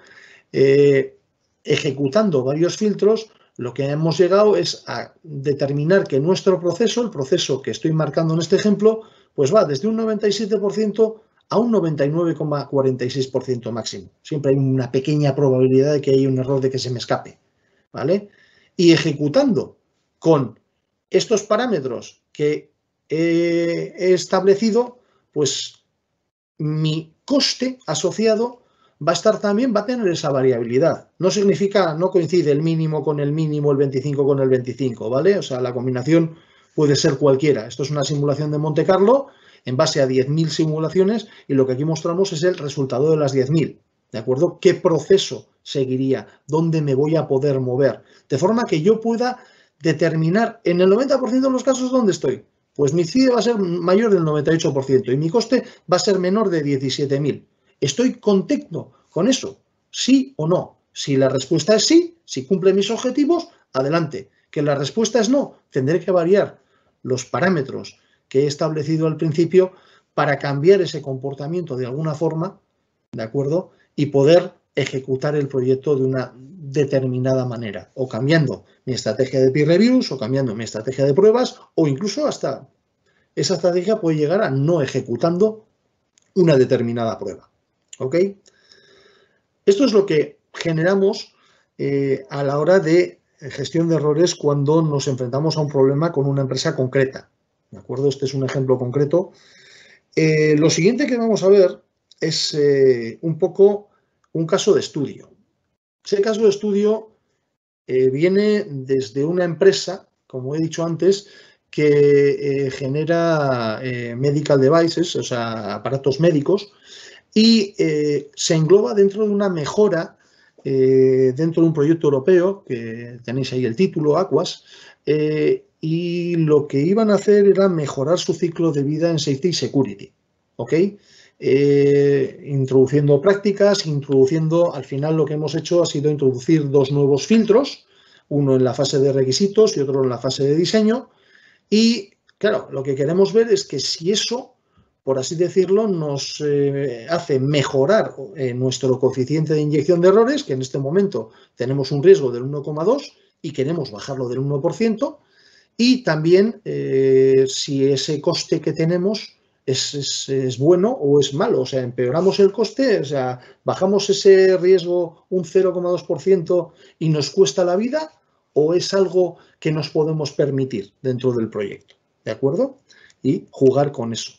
[SPEAKER 2] Eh, ejecutando varios filtros, lo que hemos llegado es a determinar que nuestro proceso, el proceso que estoy marcando en este ejemplo, pues va desde un 97% a un 99,46% máximo. Siempre hay una pequeña probabilidad de que haya un error de que se me escape. ¿vale? Y ejecutando con estos parámetros que he establecido, pues mi coste asociado va a estar también, va a tener esa variabilidad. No significa, no coincide el mínimo con el mínimo, el 25 con el 25, ¿vale? O sea, la combinación puede ser cualquiera. Esto es una simulación de Monte Carlo en base a 10.000 simulaciones y lo que aquí mostramos es el resultado de las 10.000. ¿De acuerdo? ¿Qué proceso seguiría? ¿Dónde me voy a poder mover? De forma que yo pueda determinar en el 90% de los casos dónde estoy. Pues mi CIE va a ser mayor del 98% y mi coste va a ser menor de 17.000. ¿Estoy contento con eso? ¿Sí o no? Si la respuesta es sí, si cumple mis objetivos, adelante. Que la respuesta es no, tendré que variar los parámetros que he establecido al principio para cambiar ese comportamiento de alguna forma, ¿de acuerdo? Y poder ejecutar el proyecto de una determinada manera, o cambiando mi estrategia de peer reviews, o cambiando mi estrategia de pruebas, o incluso hasta esa estrategia puede llegar a no ejecutando una determinada prueba. ¿Ok? Esto es lo que generamos eh, a la hora de gestión de errores cuando nos enfrentamos a un problema con una empresa concreta. ¿De acuerdo? Este es un ejemplo concreto. Eh, lo siguiente que vamos a ver es eh, un poco un caso de estudio. Ese caso de estudio eh, viene desde una empresa, como he dicho antes, que genera medical devices, o sea, aparatos médicos, y se engloba dentro de una mejora dentro de un proyecto europeo, que tenéis ahí el título, Aquas, y lo que iban a hacer era mejorar su ciclo de vida en safety y security. ¿Ok? Eh, introduciendo prácticas, introduciendo, al final lo que hemos hecho ha sido introducir dos nuevos filtros, uno en la fase de requisitos y otro en la fase de diseño. Y claro, lo que queremos ver es que si eso, por así decirlo, nos eh, hace mejorar eh, nuestro coeficiente de inyección de errores, que en este momento tenemos un riesgo del 1,2 y queremos bajarlo del 1%, y también eh, si ese coste que tenemos es, es, bueno o es malo. O sea, empeoramos el coste, o sea, bajamos ese riesgo un 0,2% y nos cuesta la vida o es algo que nos podemos permitir dentro del proyecto. ¿De acuerdo? Y jugar con eso.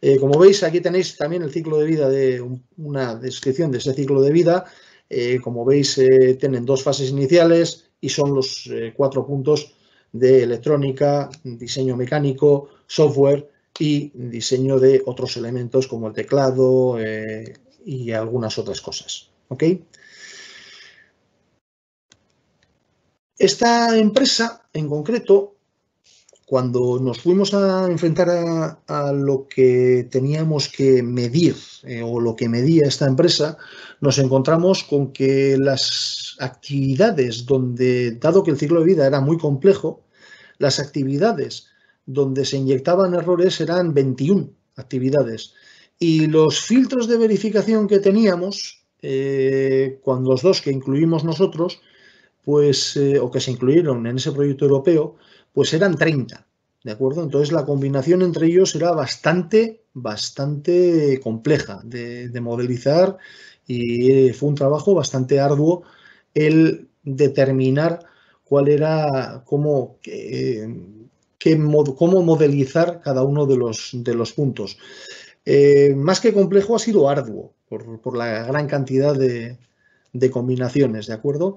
[SPEAKER 2] Eh, como veis, aquí tenéis también el ciclo de vida de una descripción de ese ciclo de vida. Eh, como veis, tienen dos fases iniciales y son los cuatro puntos de electrónica, diseño mecánico, software y diseño de otros elementos como el teclado eh, y algunas otras cosas. Esta empresa en concreto, cuando nos fuimos a enfrentar a, lo que teníamos que medir eh, o lo que medía esta empresa, nos encontramos con que las actividades donde, dado que el ciclo de vida era muy complejo, las actividades donde se inyectaban errores eran 21 actividades. Y los filtros de verificación que teníamos, eh, cuando los dos que incluimos nosotros, pues, eh, o que se incluyeron en ese proyecto europeo, pues eran 30. ¿De acuerdo? Entonces la combinación entre ellos era bastante, bastante compleja de, de modelizar y eh, fue un trabajo bastante arduo el determinar cuál era, cómo, cómo modelizar cada uno de los, de los puntos. Eh, más que complejo ha sido arduo por, la gran cantidad de, combinaciones, ¿de acuerdo?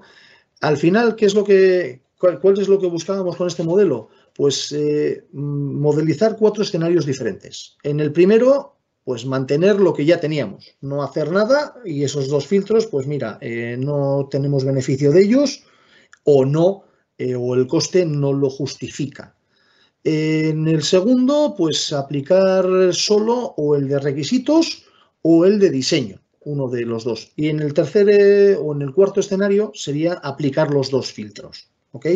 [SPEAKER 2] Al final, ¿qué es lo que, cuál, es lo que buscábamos con este modelo? Pues eh, modelizar cuatro escenarios diferentes. En el primero, pues mantener lo que ya teníamos, no hacer nada y esos dos filtros, pues mira, eh, no tenemos beneficio de ellos o no, eh, o el coste no lo justifica. En el segundo, pues aplicar solo o el de requisitos o el de diseño, uno de los dos. Y en el tercer eh, o en el cuarto escenario sería aplicar los dos filtros. ¿Ok?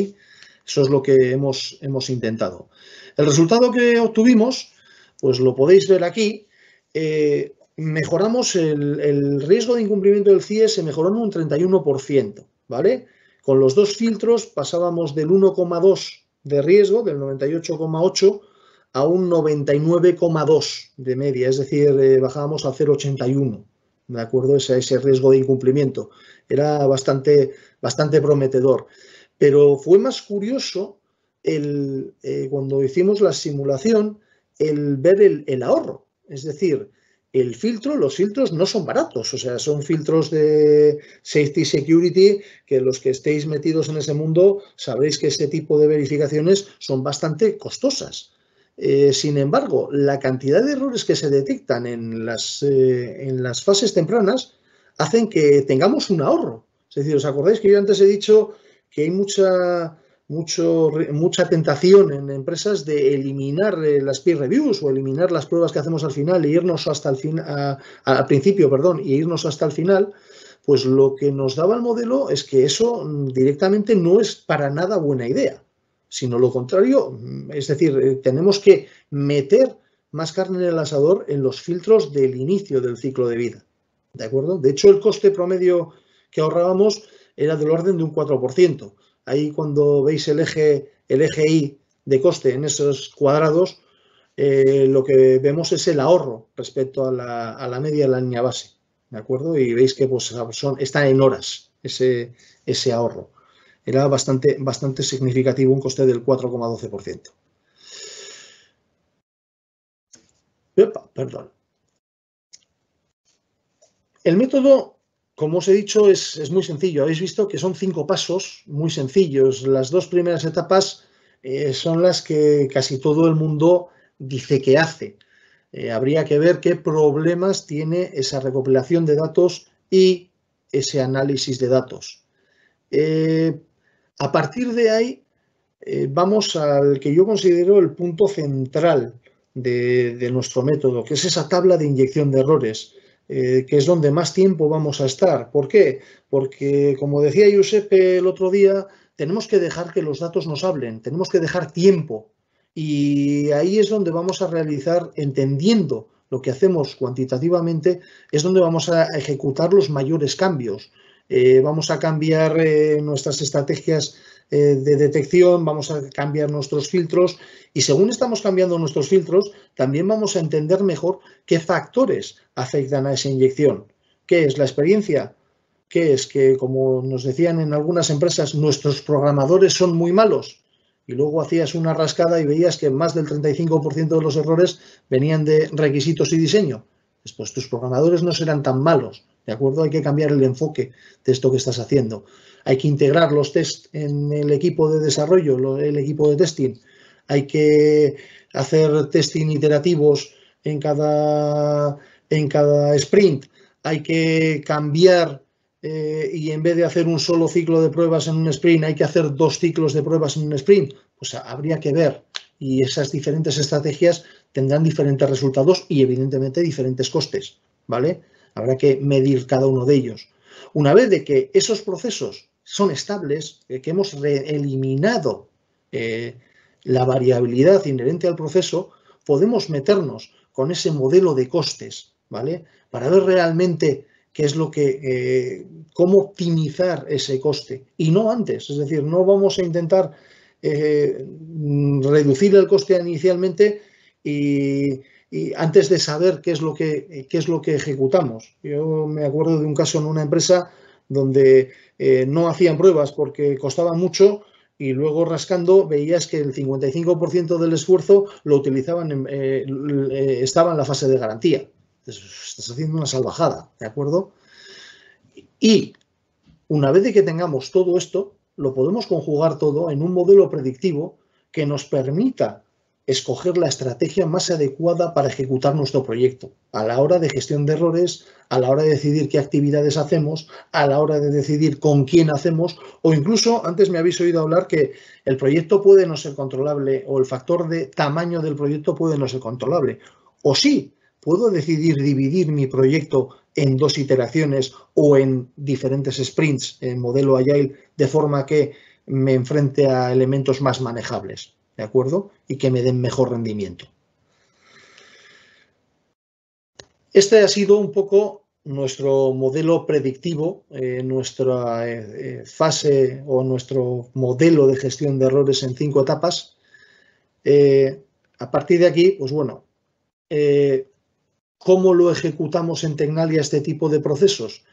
[SPEAKER 2] Eso es lo que hemos, intentado. El resultado que obtuvimos, pues lo podéis ver aquí. Eh, mejoramos el, el, riesgo de incumplimiento del CIE, se mejoró en un 31%, ¿vale? Con los dos filtros pasábamos del 1,2 de riesgo, del 98,8, a un 99,2 de media, es decir, eh, bajábamos a 0,81, ¿de acuerdo? Ese, ese riesgo de incumplimiento. Era bastante, bastante prometedor. Pero fue más curioso el, eh, cuando hicimos la simulación el ver el, el ahorro. Es decir, el filtro, los filtros no son baratos, o sea, son filtros de safety security que los que estéis metidos en ese mundo sabréis que este tipo de verificaciones son bastante costosas. Eh, sin embargo, la cantidad de errores que se detectan en las, eh, en las fases tempranas hacen que tengamos un ahorro. Es decir, ¿os acordáis que yo antes he dicho que hay mucha mucho, mucha tentación en empresas de eliminar eh, las peer reviews o eliminar las pruebas que hacemos al final e irnos hasta el fin, al principio, perdón, y e irnos hasta el final, pues lo que nos daba el modelo es que eso mm, directamente no es para nada buena idea, sino lo contrario, mm, es decir, eh, tenemos que meter más carne en el asador en los filtros del inicio del ciclo de vida. ¿De acuerdo? De hecho, el coste promedio que ahorrábamos era del orden de un 4%. Ahí cuando veis el eje, el eje Y de coste en esos cuadrados, eh, lo que vemos es el ahorro respecto a la, media de la línea base. ¿De acuerdo? Y veis que pues, son, está en horas ese, ese ahorro. Era bastante, bastante significativo, un coste del 4,12%. Perdón. El método como os he dicho, es, muy sencillo. Habéis visto que son cinco pasos muy sencillos. Las dos primeras etapas eh, son las que casi todo el mundo dice que hace. Eh, habría que ver qué problemas tiene esa recopilación de datos y ese análisis de datos. Eh, a partir de ahí, vamos al que yo considero el punto central de, nuestro método, que es esa tabla de inyección de errores. Eh, que es donde más tiempo vamos a estar. ¿Por qué? Porque, como decía Giuseppe el otro día, tenemos que dejar que los datos nos hablen, tenemos que dejar tiempo. Y ahí es donde vamos a realizar, entendiendo lo que hacemos cuantitativamente, es donde vamos a ejecutar los mayores cambios. Eh, vamos a cambiar eh, nuestras estrategias eh, de detección, vamos a cambiar nuestros filtros y según estamos cambiando nuestros filtros, también vamos a entender mejor qué factores afectan a esa inyección. ¿Qué es la experiencia? ¿Qué es que, como nos decían en algunas empresas, nuestros programadores son muy malos? y luego hacías una rascada y veías que más del 35% de los errores venían de requisitos y diseño. Pues tus programadores no serán tan malos, ¿De acuerdo? Hay que cambiar el enfoque de esto que estás haciendo. Hay que integrar los test en el equipo de desarrollo, el equipo de testing. Hay que hacer testing iterativos en cada, en cada sprint. Hay que cambiar eh, y en vez de hacer un solo ciclo de pruebas en un sprint, hay que hacer dos ciclos de pruebas en un sprint. Pues habría que ver. Y esas diferentes estrategias tendrán diferentes resultados y evidentemente diferentes costes. ¿Vale? Habrá que medir cada uno de ellos. Una vez de que esos procesos son estables, eh, que hemos eliminado eh, la variabilidad inherente al proceso, podemos meternos con ese modelo de costes, ¿vale? Para ver realmente qué es lo que, eh, cómo optimizar ese coste y no antes, es decir, no vamos a intentar mm, reducir el coste inicialmente y y antes de saber qué es lo que, es lo que ejecutamos. Yo me acuerdo de un caso en una empresa donde eh, no hacían pruebas porque costaba mucho y luego rascando veías que el 55% del esfuerzo lo utilizaban, en, eh, eh, estaba en la fase de garantía. estás haciendo una salvajada, ¿de acuerdo? Y una vez de que tengamos todo esto, lo podemos conjugar todo en un modelo predictivo que nos permita escoger la estrategia más adecuada para ejecutar nuestro proyecto, a la hora de gestión de errores, a la hora de decidir qué actividades hacemos, a la hora de decidir con quién hacemos, o incluso, antes me habéis oído hablar que el proyecto puede no ser controlable o el factor de tamaño del proyecto puede no ser controlable. O sí, puedo decidir dividir mi proyecto en dos iteraciones o en diferentes sprints en modelo Agile, de forma que me enfrente a elementos más manejables. ¿de acuerdo? Y que me den mejor rendimiento. Este ha sido un poco nuestro modelo predictivo, eh, nuestra eh, eh, fase o nuestro modelo de gestión de errores en cinco etapas. a partir de aquí, pues bueno, ¿cómo lo ejecutamos en Tecnalia este tipo de procesos?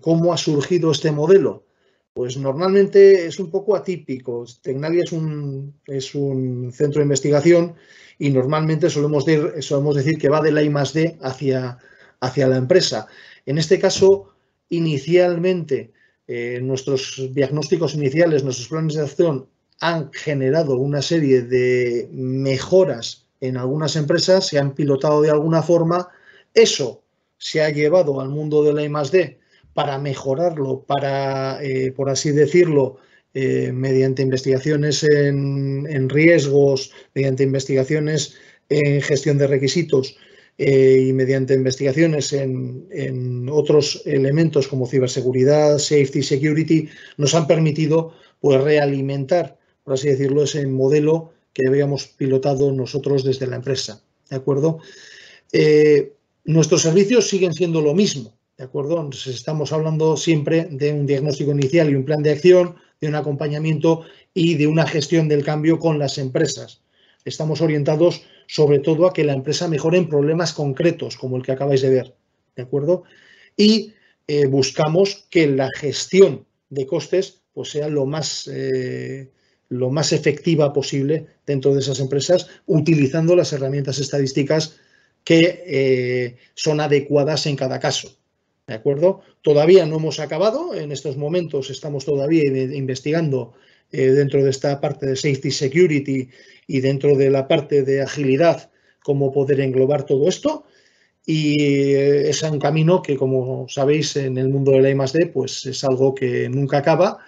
[SPEAKER 2] ¿Cómo ha surgido este modelo? Pues normalmente es un poco atípico. Tecnalia es un, es un centro de investigación y normalmente solemos, decir que va de la I más D hacia, hacia la empresa. En este caso, inicialmente, eh, nuestros diagnósticos iniciales, nuestros planes de acción han generado una serie de mejoras en algunas empresas, se han pilotado de alguna forma. Eso se ha llevado al mundo de la D para mejorarlo, para, eh, por así decirlo, eh, mediante investigaciones en, riesgos, mediante investigaciones en gestión de requisitos eh, y mediante investigaciones en, otros elementos como ciberseguridad, safety, security, nos han permitido pues, realimentar, por así decirlo, ese modelo que habíamos pilotado nosotros desde la empresa. ¿De acuerdo? nuestros servicios siguen siendo lo mismo. ¿De acuerdo? Entonces estamos hablando siempre de un diagnóstico inicial y un plan de acción, de un acompañamiento y de una gestión del cambio con las empresas. Estamos orientados sobre todo a que la empresa mejore en problemas concretos, como el que acabáis de ver. ¿De acuerdo? Y eh, buscamos que la gestión de costes pues, sea lo más, eh, lo más efectiva posible dentro de esas empresas, utilizando las herramientas estadísticas que eh, son adecuadas en cada caso. ¿De acuerdo? Todavía no hemos acabado, en estos momentos estamos todavía investigando eh, dentro de esta parte de safety security y dentro de la parte de agilidad cómo poder englobar todo esto. Y eh, es un camino que, como sabéis, en el mundo de la I+.D. pues es algo que nunca acaba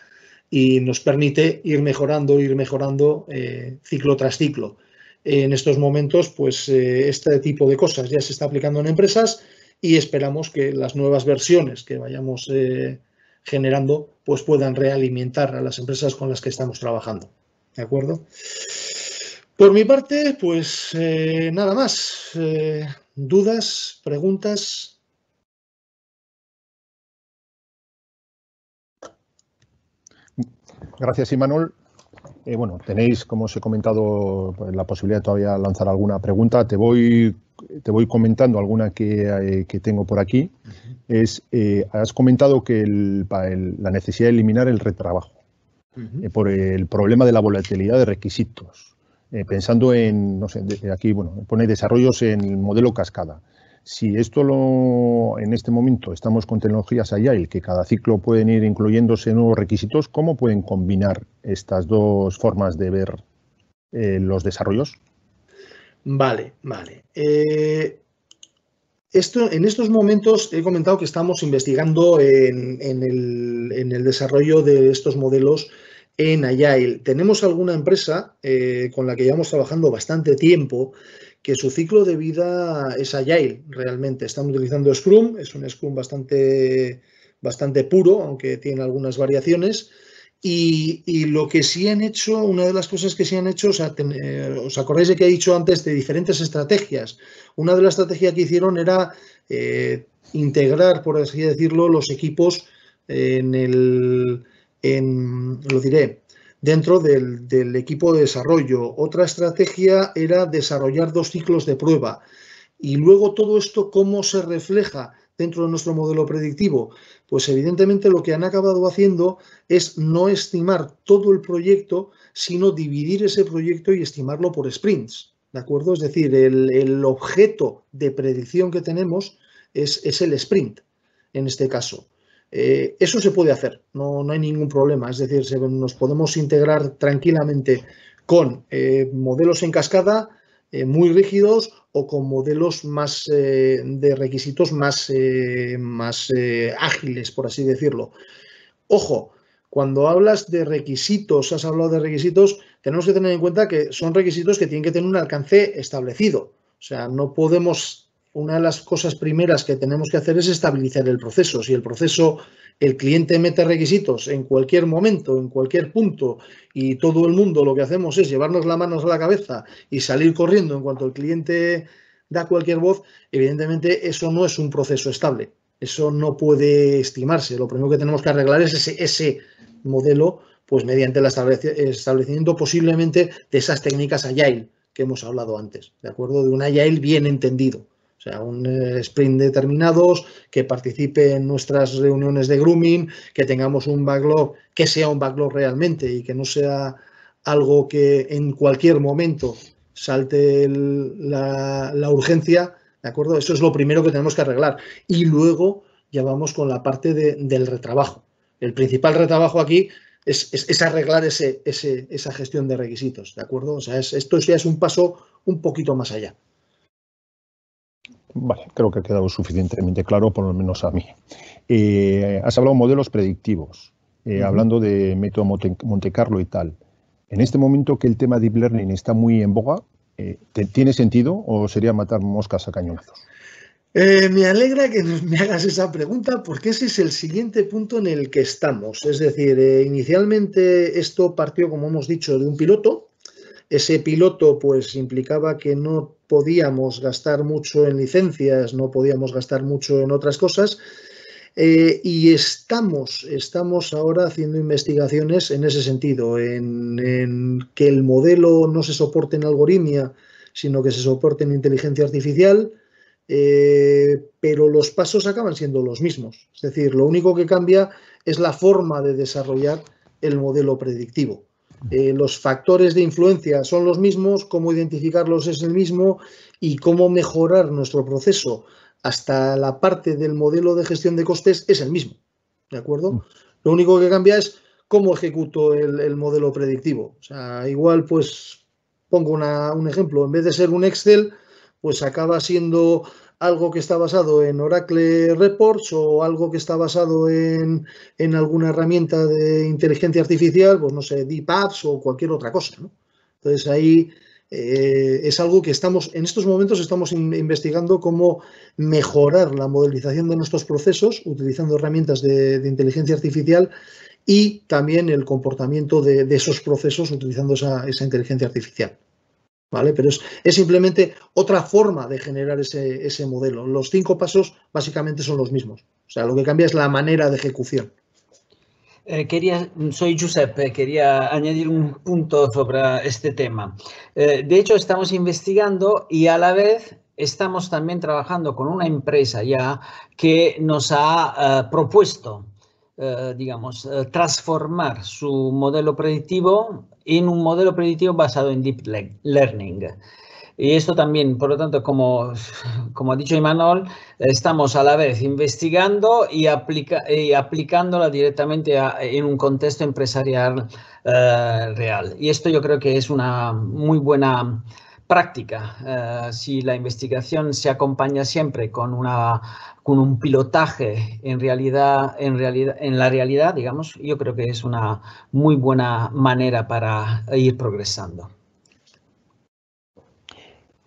[SPEAKER 2] y nos permite ir mejorando, ir mejorando eh, ciclo tras ciclo. En estos momentos, pues este tipo de cosas ya se está aplicando en empresas, y esperamos que las nuevas versiones que vayamos eh, generando pues puedan realimentar a las empresas con las que estamos trabajando. ¿De acuerdo? Por mi parte, pues eh, nada más. Eh, ¿Dudas? ¿Preguntas?
[SPEAKER 1] Gracias, Imanol. Eh, bueno, tenéis, como os he comentado, pues, la posibilidad de todavía lanzar alguna pregunta. Te voy, te voy comentando alguna que, eh, tengo por aquí. Es, eh, has comentado que la necesidad de eliminar el retrabajo por el problema de la volatilidad de requisitos. pensando en, no sé, aquí, bueno, pone desarrollos en el modelo cascada. Si esto lo, en este momento estamos con tecnologías Agile, que cada ciclo pueden ir incluyéndose nuevos requisitos, ¿cómo pueden combinar estas dos formas de ver eh, los desarrollos?
[SPEAKER 2] Vale, vale. Eh, esto, en estos momentos he comentado que estamos investigando en, el, desarrollo de estos modelos en Agile. Tenemos alguna empresa eh, con la que llevamos trabajando bastante tiempo que su ciclo de vida es agile realmente. Están utilizando Scrum, es un Scrum bastante, bastante puro, aunque tiene algunas variaciones. Y, lo que sí han hecho, una de las cosas que sí han hecho, eh, os acordáis de que he dicho antes de diferentes estrategias. Una de las estrategias que hicieron era eh, integrar, por así decirlo, los equipos en el, en, lo diré, dentro del, equipo de desarrollo. Otra estrategia era desarrollar dos ciclos de prueba. Y luego todo esto, ¿cómo se refleja? dentro de nuestro modelo predictivo? Pues evidentemente lo que han acabado haciendo es no estimar todo el proyecto, sino dividir ese proyecto y estimarlo por sprints. ¿De acuerdo? Es decir, el, el objeto de predicción que tenemos es, es, el sprint en este caso. Eh, eso se puede hacer, no, hay ningún problema. Es decir, nos podemos integrar tranquilamente con eh, modelos en cascada eh, muy rígidos o con modelos más de requisitos más, más ágiles, por así decirlo. Ojo, cuando hablas de requisitos, has hablado de requisitos, tenemos que tener en cuenta que son requisitos que tienen que tener un alcance establecido. O sea, no podemos una de las cosas primeras que tenemos que hacer es estabilizar el proceso. Si el proceso, el cliente mete requisitos en cualquier momento, en cualquier punto, y todo el mundo lo que hacemos es llevarnos las manos a la cabeza y salir corriendo en cuanto el cliente da cualquier voz, evidentemente eso no es un proceso estable. Eso no puede estimarse. Lo primero que tenemos que arreglar es ese, modelo, pues mediante el establecimiento posiblemente de esas técnicas agile que hemos hablado antes, ¿de acuerdo? De un agile bien entendido. O sea, un eh, sprint determinados, que participe en nuestras reuniones de grooming, que tengamos un backlog, que sea un backlog realmente y que no sea algo que en cualquier momento salte la, urgencia, ¿de acuerdo? Eso es lo primero que tenemos que arreglar. Y luego ya vamos con la parte del retrabajo. El principal retrabajo aquí es, arreglar esa gestión de requisitos, ¿de acuerdo? O sea, esto ya es un paso un poquito más allá.
[SPEAKER 1] Vale, creo que ha quedado suficientemente claro, por lo menos a mí. Eh, has hablado de modelos predictivos, eh, hablando de método Monte, Carlo y tal. En este momento que el tema Deep Learning está muy en boga,
[SPEAKER 2] eh, ¿tiene sentido o sería matar moscas a cañonazos? me alegra que me hagas esa pregunta porque ese es el siguiente punto en el que estamos. Es decir, inicialmente esto partió, como hemos dicho, de un piloto. Ese piloto pues implicaba que no podíamos gastar mucho en licencias, no podíamos gastar mucho en otras cosas. Eh, y estamos, estamos ahora haciendo investigaciones en ese sentido, en, que el modelo no se soporte en algoritmia, sino que se soporte en inteligencia artificial, eh, pero los pasos acaban siendo los mismos. Es decir, lo único que cambia es la forma de desarrollar el modelo predictivo. Eh, los factores de influencia son los mismos, cómo identificarlos es el mismo y cómo mejorar nuestro proceso hasta la parte del modelo de gestión de costes es el mismo. ¿De acuerdo? Mm. Lo único que cambia es cómo ejecuto el, modelo predictivo. O sea, igual, pues, pongo un ejemplo, en vez de ser un Excel, pues acaba siendo algo que está basado en Oracle Reports o algo que está basado en, alguna herramienta de inteligencia artificial, pues no sé, Deep Apps o cualquier otra cosa. Entonces ahí eh, es algo que estamos, en estos momentos estamos investigando cómo mejorar la modelización de nuestros procesos utilizando herramientas de, inteligencia artificial y también el comportamiento de, esos procesos utilizando esa inteligencia artificial. Pero es, simplemente otra forma de generar ese, modelo. Los cinco pasos básicamente son los mismos. O sea, lo que cambia es la manera de ejecución.
[SPEAKER 3] Eh, quería, soy Giuseppe, eh, quería añadir un punto sobre este tema. Eh, de hecho, estamos investigando y a la vez estamos también trabajando con una empresa ya que nos ha propuesto eh, digamos, eh, transformar su modelo predictivo en un modelo predictivo basado en Deep Learning. Y esto también, por lo tanto, como, como ha dicho Imanol, estamos a la vez investigando y, aplicándola directamente en un contexto empresarial eh, real. Y esto yo creo que es una muy buena práctica. Eh, si la investigación se acompaña siempre con, una, con un pilotaje en, realidad, en, realidad, en la realidad, digamos, yo creo que es una muy buena manera para ir progresando.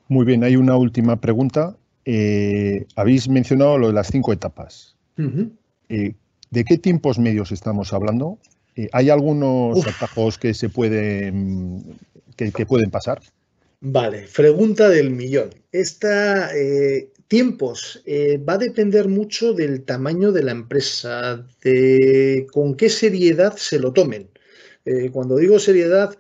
[SPEAKER 1] Muy bien, hay una última pregunta. Eh, habéis mencionado lo de las cinco etapas. Eh, ¿De qué tiempos medios estamos hablando? ¿Hay algunos atajos que se pueden que pueden pasar?
[SPEAKER 2] Vale, pregunta del millón. Esta, eh, tiempos, eh, va a depender mucho del tamaño de la empresa, de con qué seriedad se lo tomen. Eh, cuando digo seriedad,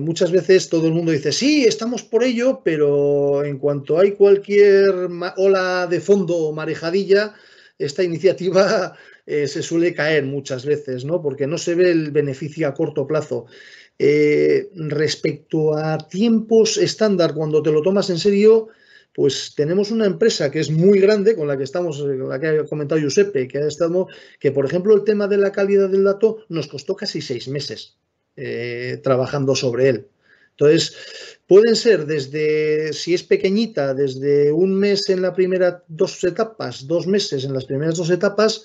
[SPEAKER 2] muchas veces todo el mundo dice, sí, estamos por ello, pero en cuanto hay cualquier ola de fondo o marejadilla, esta iniciativa se suele caer muchas veces, ¿no? Porque no se ve el beneficio a corto plazo. Eh, respecto a tiempos estándar, cuando te lo tomas en serio, pues tenemos una empresa que es muy grande, con la que estamos, la que ha comentado Giuseppe, que ha estado, que por ejemplo el tema de la calidad del dato nos costó casi seis meses eh, trabajando sobre él. Entonces, pueden ser desde, si es pequeñita, desde un mes en las primera, dos etapas, dos meses en las primeras dos etapas,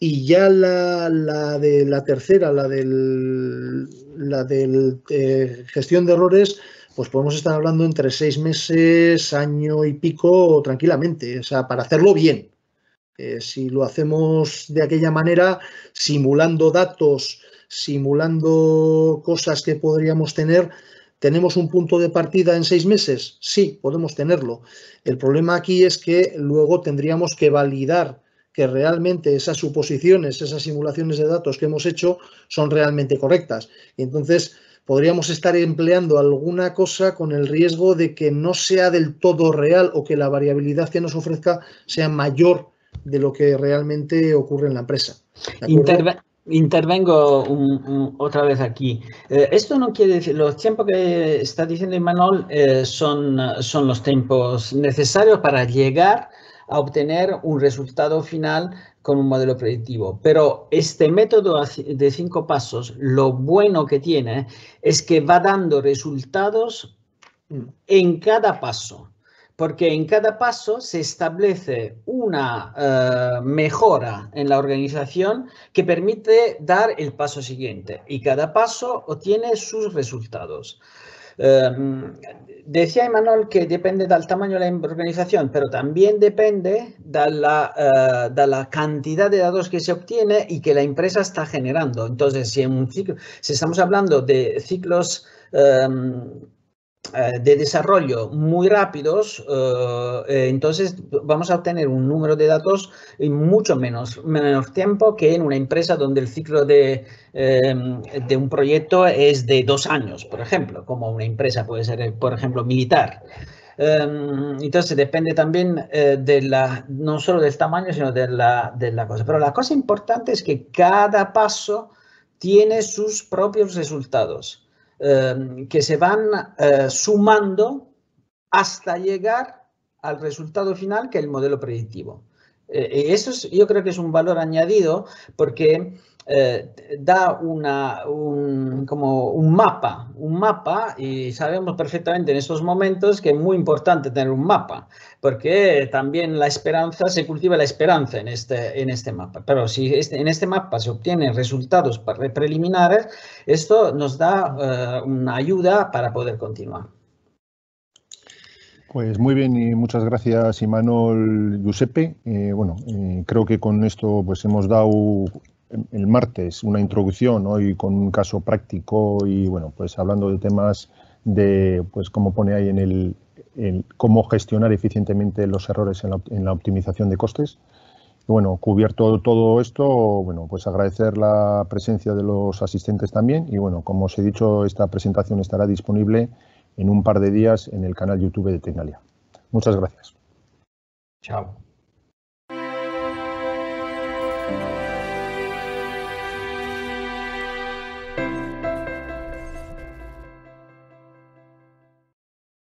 [SPEAKER 2] y ya la, de la tercera, la del, la del eh, gestión de errores, pues podemos estar hablando entre seis meses, año y pico tranquilamente, o sea, para hacerlo bien. Eh, si lo hacemos de aquella manera, simulando datos, simulando cosas que podríamos tener, ¿Tenemos un punto de partida en seis meses? Sí, podemos tenerlo. El problema aquí es que luego tendríamos que validar que realmente esas suposiciones, esas simulaciones de datos que hemos hecho son realmente correctas. Y entonces podríamos estar empleando alguna cosa con el riesgo de que no sea del todo real o que la variabilidad que nos ofrezca sea mayor de lo que realmente ocurre en la empresa.
[SPEAKER 3] intervengo otra vez aquí. Eh, esto no quiere decir, los tiempos que está diciendo Imanol eh, son, son los tiempos necesarios para llegar a obtener un resultado final con un modelo predictivo. Pero este método de cinco pasos, lo bueno que tiene es que va dando resultados en cada paso, porque en cada paso se establece una eh, mejora en la organización que permite dar el paso siguiente y cada paso obtiene sus resultados. Em, decía Emanuel que depende del tamaño de la organización, pero también depende eh, de la, cantidad de datos que se obtiene y que la empresa está generando. Entonces, si, en un ciclo, si estamos hablando de ciclos... Em, eh, de desarrollo muy rápidos, eh, eh, entonces vamos a obtener un número de datos en mucho menos, menos tiempo que en una empresa donde el ciclo de, em, de, un proyecto es de dos años, por ejemplo, como una empresa puede ser, por ejemplo, militar. Em, entonces depende también de la, no solo del tamaño, sino de la, de la cosa. Pero la cosa importante es que cada paso tiene sus propios resultados. Em, que se van eh, sumando hasta llegar al resultado final que es el modelo predictivo. Eh, y eso yo creo que es un valor añadido porque eh, da una, un, como un mapa, un mapa y sabemos perfectamente en estos momentos que es muy importante tener un mapa, porque también la esperanza, se cultiva la esperanza en este, en este mapa. Pero si este, en este mapa se obtienen resultados preliminares, esto nos da eh, una ayuda para poder continuar.
[SPEAKER 1] Pues muy bien y muchas gracias Imanol Giuseppe. Eh, bueno, creo que con esto pues hemos dado el martes una introducción hoy con un caso práctico y bueno, pues hablando de temas de, pues como pone ahí en el, cómo gestionar eficientemente los errores en la, en la, optimización de costes. Bueno, cubierto todo esto, bueno, pues agradecer la presencia de los asistentes también y bueno, como os he dicho, esta presentación estará disponible en un par de días en el canal YouTube de Tecnalia. Muchas gracias. Chao.